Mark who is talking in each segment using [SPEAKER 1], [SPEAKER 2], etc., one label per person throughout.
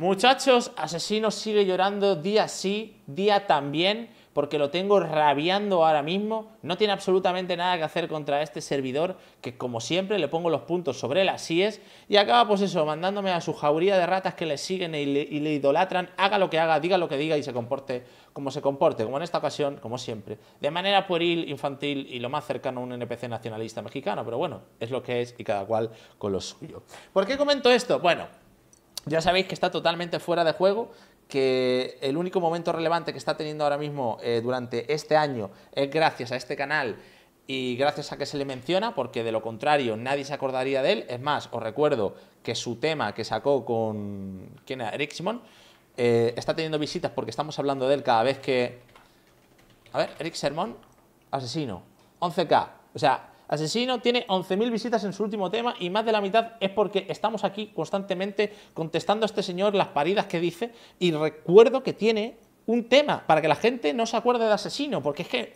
[SPEAKER 1] Muchachos, Asesino sigue llorando día sí, día también, porque lo tengo rabiando ahora mismo. No tiene absolutamente nada que hacer contra este servidor, que como siempre le pongo los puntos sobre las es. y acaba pues eso, mandándome a su jauría de ratas que le siguen y le, y le idolatran, haga lo que haga, diga lo que diga y se comporte como se comporte, como en esta ocasión, como siempre, de manera pueril, infantil y lo más cercano a un NPC nacionalista mexicano, pero bueno, es lo que es y cada cual con lo suyo. ¿Por qué comento esto? Bueno, ya sabéis que está totalmente fuera de juego, que el único momento relevante que está teniendo ahora mismo eh, durante este año es gracias a este canal y gracias a que se le menciona, porque de lo contrario nadie se acordaría de él. Es más, os recuerdo que su tema que sacó con ¿quién era? Eric Simón. Eh, está teniendo visitas porque estamos hablando de él cada vez que... A ver, Eric Sermón, asesino, 11K. O sea, Asesino tiene 11.000 visitas en su último tema y más de la mitad es porque estamos aquí constantemente contestando a este señor las paridas que dice y recuerdo que tiene un tema para que la gente no se acuerde de Asesino, porque es que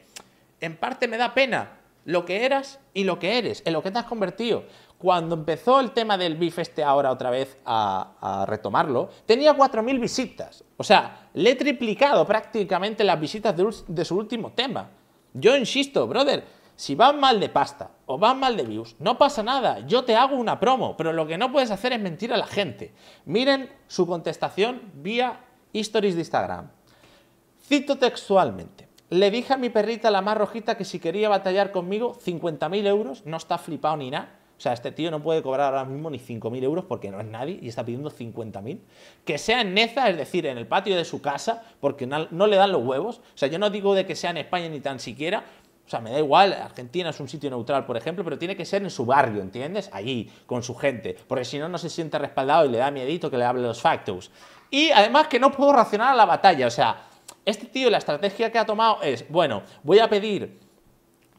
[SPEAKER 1] en parte me da pena lo que eras y lo que eres, en lo que te has convertido. Cuando empezó el tema del beef este ahora otra vez a, retomarlo, tenía 4.000 visitas. O sea, le he triplicado prácticamente las visitas de su último tema. Yo insisto, brother, si van mal de pasta o van mal de views, no pasa nada, yo te hago una promo, pero lo que no puedes hacer es mentir a la gente. Miren su contestación vía stories de Instagram. Cito textualmente. Le dije a mi perrita, la más rojita, que si quería batallar conmigo, 50.000 euros, no está flipado ni nada. O sea, este tío no puede cobrar ahora mismo ni 5.000 euros porque no es nadie y está pidiendo 50.000. Que sea en Neza, es decir, en el patio de su casa, porque no, le dan los huevos. O sea, yo no digo de que sea en España ni tan siquiera, o sea, me da igual, Argentina es un sitio neutral, por ejemplo, pero tiene que ser en su barrio, ¿entiendes? Allí, con su gente, porque si no, no se siente respaldado y le da miedito que le hable los factos. Y además que no puedo racionar a la batalla, o sea, este tío la estrategia que ha tomado es, bueno, voy a pedir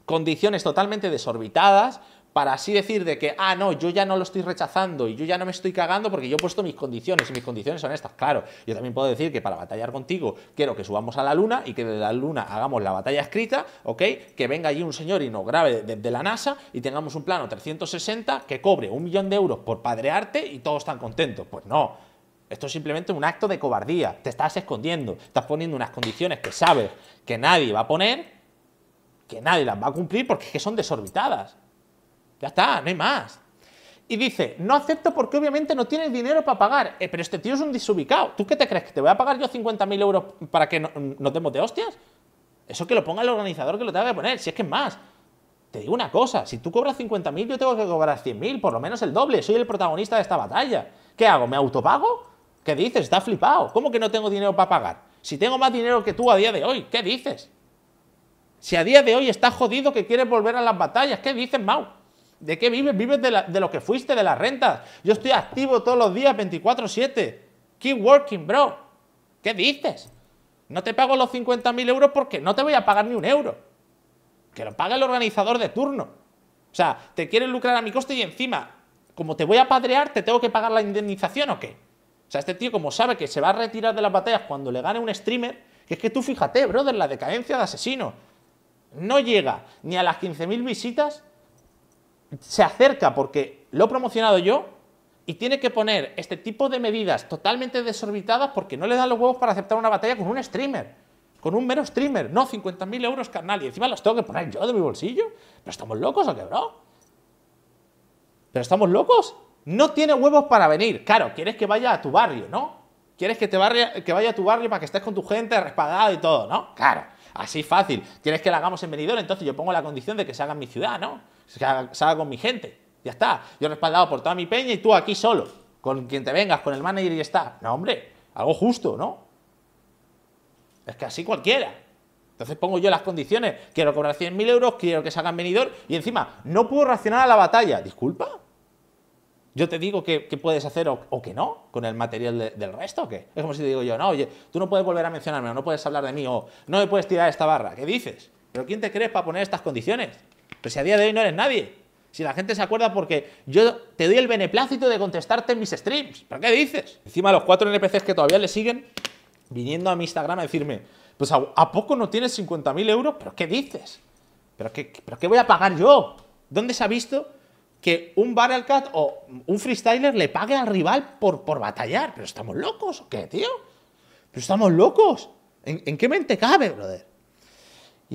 [SPEAKER 1] condiciones totalmente desorbitadas, para así decir de que, ah, no, yo ya no lo estoy rechazando y yo ya no me estoy cagando porque yo he puesto mis condiciones y mis condiciones son estas. Claro, yo también puedo decir que para batallar contigo quiero que subamos a la luna y que de la luna hagamos la batalla escrita, ¿ok? Que venga allí un señor y nos grabe desde la NASA y tengamos un plano 360 que cobre un millón de euros por padrearte y todos están contentos. Pues no. Esto es simplemente un acto de cobardía. Te estás escondiendo, estás poniendo unas condiciones que sabes que nadie va a poner, que nadie las va a cumplir porque es que son desorbitadas. Ya está, no hay más. Y dice, no acepto porque obviamente no tienes dinero para pagar. Eh, pero este tío es un desubicado. ¿Tú qué te crees? ¿Que te voy a pagar yo 50.000 euros para que no, te demos de hostias? Eso que lo ponga el organizador que lo tenga que poner, si es que es más. Te digo una cosa, si tú cobras 50.000, yo tengo que cobrar 100.000, por lo menos el doble. Soy el protagonista de esta batalla. ¿Qué hago? ¿Me autopago? ¿Qué dices? Está flipado. ¿Cómo que no tengo dinero para pagar? Si tengo más dinero que tú a día de hoy, ¿qué dices? Si a día de hoy estás jodido que quieres volver a las batallas, ¿qué dices, Mau? ¿De qué vives? Vives de, lo que fuiste, de las rentas. Yo estoy activo todos los días, 24-7. Keep working, bro. ¿Qué dices? No te pago los 50.000 euros porque no te voy a pagar ni un euro. Que lo pague el organizador de turno. O sea, te quieres lucrar a mi coste y encima, como te voy a padrear, ¿te tengo que pagar la indemnización o qué? O sea, este tío, como sabe que se va a retirar de las batallas cuando le gane un streamer, que es que tú fíjate, de la decadencia de asesino. No llega ni a las 15.000 visitas se acerca porque lo he promocionado yo y tiene que poner este tipo de medidas totalmente desorbitadas porque no le dan los huevos para aceptar una batalla con un streamer, con un mero streamer. No, 50.000 euros, carnal, y encima los tengo que poner yo de mi bolsillo. ¿Pero estamos locos o qué, bro? ¿Pero estamos locos? No tiene huevos para venir. Claro, quieres que vaya a tu barrio, ¿no? Quieres que, te que vaya a tu barrio para que estés con tu gente respaldado y todo, ¿no? Claro, así fácil. Quieres que la hagamos en venidor, entonces yo pongo la condición de que se haga en mi ciudad, ¿no? salga con mi gente. Ya está. Yo respaldado por toda mi peña y tú aquí solo. Con quien te vengas, con el manager y ya está. No, hombre. Algo justo, ¿no? Es que así cualquiera. Entonces pongo yo las condiciones. Quiero cobrar 100.000 euros, quiero que salgan venidor y encima no puedo reaccionar a la batalla. ¿Disculpa? Yo te digo que, puedes hacer o, que no con el material del resto o qué. Es como si te digo yo, no, oye, tú no puedes volver a mencionarme o no puedes hablar de mí o no me puedes tirar esta barra. ¿Qué dices? ¿Pero quién te crees para poner estas condiciones? Pero si a día de hoy no eres nadie. Si la gente se acuerda porque yo te doy el beneplácito de contestarte en mis streams. ¿Pero qué dices? Encima los cuatro NPCs que todavía le siguen viniendo a mi Instagram a decirme, pues a, poco no tienes 50.000 euros? ¿Pero qué dices? ¿Pero qué, qué voy a pagar yo? ¿Dónde se ha visto que un Barrelcat o un freestyler le pague al rival por, por batallar? ¿Pero estamos locos o qué, tío? ¿Pero estamos locos? en qué mente cabe, brother?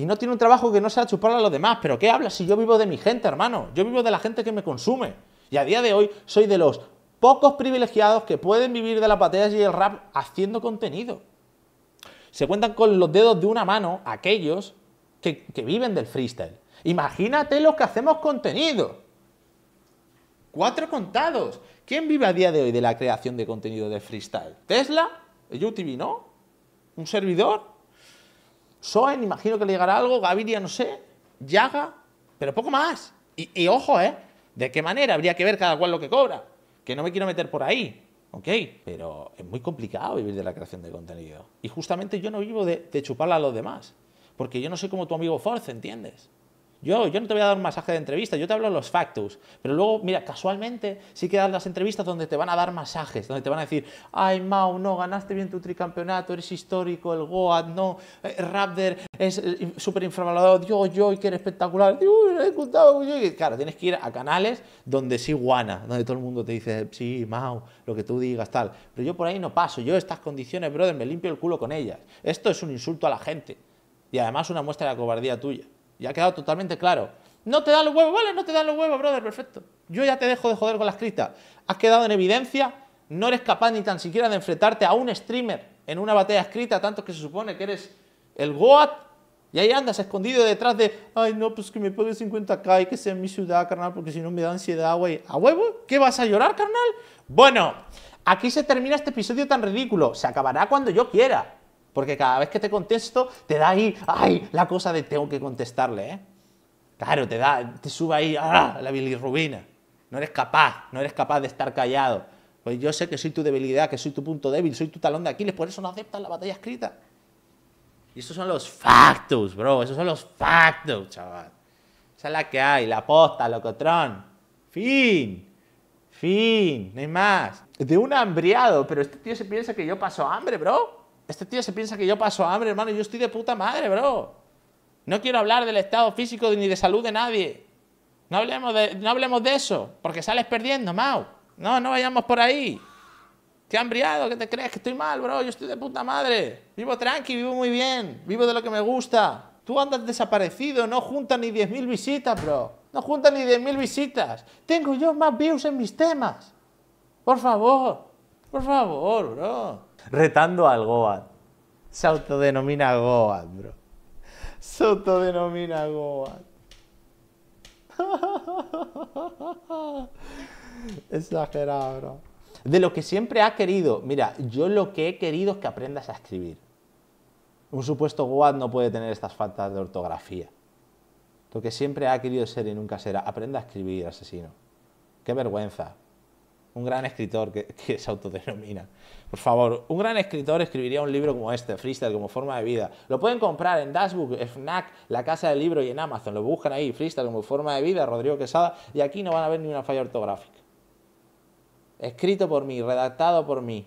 [SPEAKER 1] y no tiene un trabajo que no sea chupar a los demás. ¿Pero qué hablas si yo vivo de mi gente, hermano? Yo vivo de la gente que me consume. Y a día de hoy soy de los pocos privilegiados que pueden vivir de las batallas y el rap haciendo contenido. Se cuentan con los dedos de una mano aquellos que, viven del freestyle. Imagínate los que hacemos contenido. Cuatro contados. ¿Quién vive a día de hoy de la creación de contenido de freestyle? ¿Tesla? ¿YouTube, no? ¿Un servidor? Soen, imagino que le llegará algo, Gaviria, no sé, Llaga, pero poco más. Y, ojo, ¿eh? ¿De qué manera? Habría que ver cada cual lo que cobra. Que no me quiero meter por ahí, ¿ok? Pero es muy complicado vivir de la creación de contenido. Y justamente yo no vivo de, de chuparla a los demás. Porque yo no soy como tu amigo Force, ¿entiendes? Yo, no te voy a dar un masaje de entrevista, yo te hablo los factos. Pero luego, mira, casualmente sí que las entrevistas donde te van a dar masajes, donde te van a decir, ay Mau, no, ganaste bien tu tricampeonato, eres histórico, el Goat, no, eh, Raptor es eh, súper infravalorado, yo, yo, que eres espectacular, yo, he contado, yo. Claro, tienes que ir a canales donde sí guana, donde todo el mundo te dice, sí, Mau, lo que tú digas, tal. Pero yo por ahí no paso, yo estas condiciones, brother, me limpio el culo con ellas. Esto es un insulto a la gente y además una muestra de la cobardía tuya. Y ha quedado totalmente claro. No te dan los huevos, vale, no te dan los huevos, brother, perfecto. Yo ya te dejo de joder con la escrita. Has quedado en evidencia, no eres capaz ni tan siquiera de enfrentarte a un streamer en una batalla escrita, tanto que se supone que eres el GOAT. Y ahí andas escondido detrás de, ay, no, pues que me pague 50k y que sea en mi ciudad, carnal, porque si no me da ansiedad, güey. ¿A huevo? ¿Qué vas a llorar, carnal? Bueno, aquí se termina este episodio tan ridículo. Se acabará cuando yo quiera. Porque cada vez que te contesto, te da ahí, ay, la cosa de tengo que contestarle, ¿eh? Claro, te da, te sube ahí, ah, la bilirrubina. No eres capaz, no eres capaz de estar callado. Pues yo sé que soy tu debilidad, que soy tu punto débil, soy tu talón de Aquiles, por eso no aceptas la batalla escrita. Y esos son los factos, bro, esos son los factos, chaval. Esa es la que hay, la posta, locotrón. Fin. Fin, no hay más. De un hambriado, pero este tío se piensa que yo paso hambre, bro. Este tío se piensa que yo paso hambre, hermano. Yo estoy de puta madre, bro. No quiero hablar del estado físico ni de salud de nadie. No hablemos de, no hablemos de eso, porque sales perdiendo, Mau. No, no vayamos por ahí. Qué hambriado, ¿qué te crees? Que estoy mal, bro. Yo estoy de puta madre. Vivo tranqui, vivo muy bien. Vivo de lo que me gusta. Tú andas desaparecido, no juntas ni 10.000 visitas, bro. No juntas ni 10.000 visitas. Tengo yo más views en mis temas. Por favor, por favor, bro retando al Goat. Se autodenomina Goat, bro. Se autodenomina Goat. Exagerado, bro. De lo que siempre ha querido. Mira, yo lo que he querido es que aprendas a escribir. Un supuesto Goat no puede tener estas faltas de ortografía. Lo que siempre ha querido ser y nunca será. Aprenda a escribir, asesino. Qué vergüenza un gran escritor que, se autodenomina. Por favor, un gran escritor escribiría un libro como este, Freestyle, como forma de vida. Lo pueden comprar en Dashbook, Fnac, la casa del libro y en Amazon. Lo buscan ahí, Freestyle como forma de vida, Rodrigo Quesada, y aquí no van a ver ni una falla ortográfica. Escrito por mí, redactado por mí.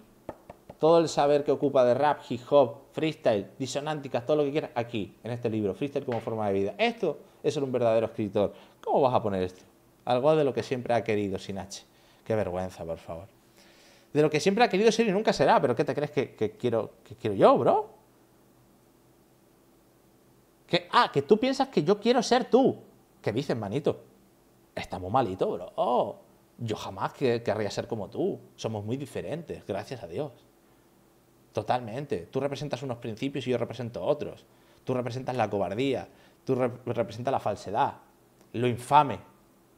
[SPEAKER 1] Todo el saber que ocupa de rap, hip hop, freestyle, disonánticas, todo lo que quieras, aquí, en este libro, Freestyle como forma de vida. Esto es un verdadero escritor. ¿Cómo vas a poner esto? Algo de lo que siempre ha querido, Sinache. Qué vergüenza, por favor. De lo que siempre ha querido ser y nunca será, pero ¿qué te crees que, quiero, que quiero yo, bro? ah, que tú piensas que yo quiero ser tú. ¿Qué dices, manito? Estamos malitos, bro. Oh, yo jamás querría ser como tú. Somos muy diferentes, gracias a Dios. Totalmente. Tú representas unos principios y yo represento otros. Tú representas la cobardía, tú representas la falsedad, lo infame,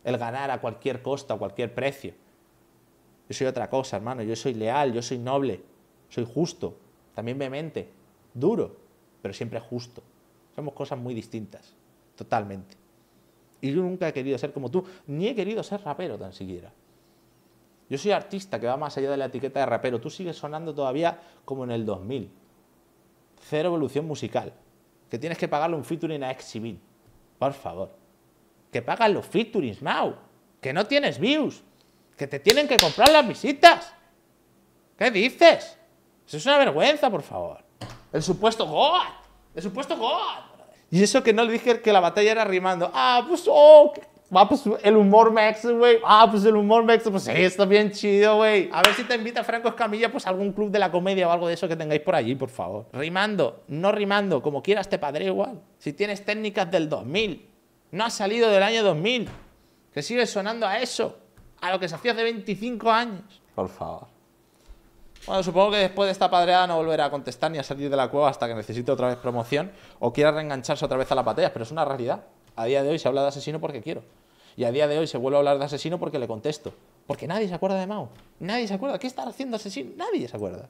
[SPEAKER 1] el ganar a cualquier costa, a cualquier precio. Yo soy otra cosa, hermano. Yo soy leal, yo soy noble, soy justo, también vehemente, duro, pero siempre justo. Somos cosas muy distintas, totalmente. Y yo nunca he querido ser como tú, ni he querido ser rapero tan siquiera. Yo soy artista que va más allá de la etiqueta de rapero. Tú sigues sonando todavía como en el 2000. Cero evolución musical. Que tienes que pagarle un featuring a Exhibit. Por favor. Que pagan los featurings, Mau. Que no tienes views que te tienen que comprar las visitas. ¿Qué dices? Eso es una vergüenza, por favor. El supuesto God. El supuesto God. Y eso que no le dije que la batalla era rimando. Ah, pues, oh, ah, pues el humor mex, güey. Ah, pues el humor mex, pues sí, está bien chido, güey. A ver si te invita Franco Escamilla, pues a algún club de la comedia o algo de eso que tengáis por allí, por favor. Rimando, no rimando, como quieras te padre igual. Si tienes técnicas del 2000, no has salido del año 2000, que sigue sonando a eso a lo que se hacía hace 25 años. Por favor. Bueno, supongo que después de esta padreada no volverá a contestar ni a salir de la cueva hasta que necesite otra vez promoción o quiera reengancharse otra vez a la patea pero es una realidad. A día de hoy se habla de asesino porque quiero. Y a día de hoy se vuelve a hablar de asesino porque le contesto. Porque nadie se acuerda de Mao. Nadie se acuerda. ¿Qué está haciendo asesino? Nadie se acuerda.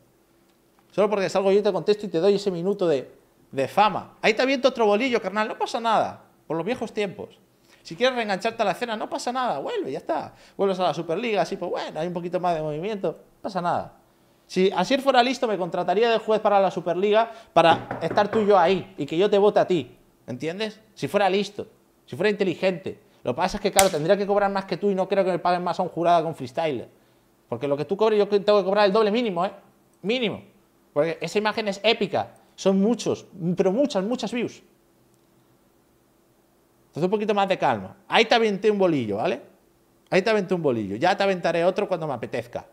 [SPEAKER 1] Solo porque salgo yo y te contesto y te doy ese minuto de, de fama. Ahí te aviento otro bolillo, carnal. No pasa nada. Por los viejos tiempos. Si quieres reengancharte a la escena, no pasa nada, vuelve, ya está. Vuelves a la Superliga, así, pues bueno, hay un poquito más de movimiento, no pasa nada. Si así fuera listo, me contrataría de juez para la Superliga para estar tú y yo ahí y que yo te vote a ti. ¿Entiendes? Si fuera listo, si fuera inteligente. Lo que pasa es que, claro, tendría que cobrar más que tú y no creo que me paguen más a un jurado con freestyler. Porque lo que tú cobres, yo tengo que cobrar el doble mínimo, ¿eh? Mínimo. Porque esa imagen es épica. Son muchos, pero muchas, muchas views. Entonces un poquito más de calma. Ahí te aventé un bolillo, ¿vale? Ahí te aventé un bolillo. Ya te aventaré otro cuando me apetezca.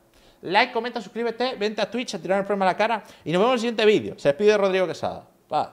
[SPEAKER 1] Like, comenta, suscríbete, vente a Twitch a tirar el problema a la cara y nos vemos en el siguiente vídeo. Se despide Rodrigo Quesada. Paz.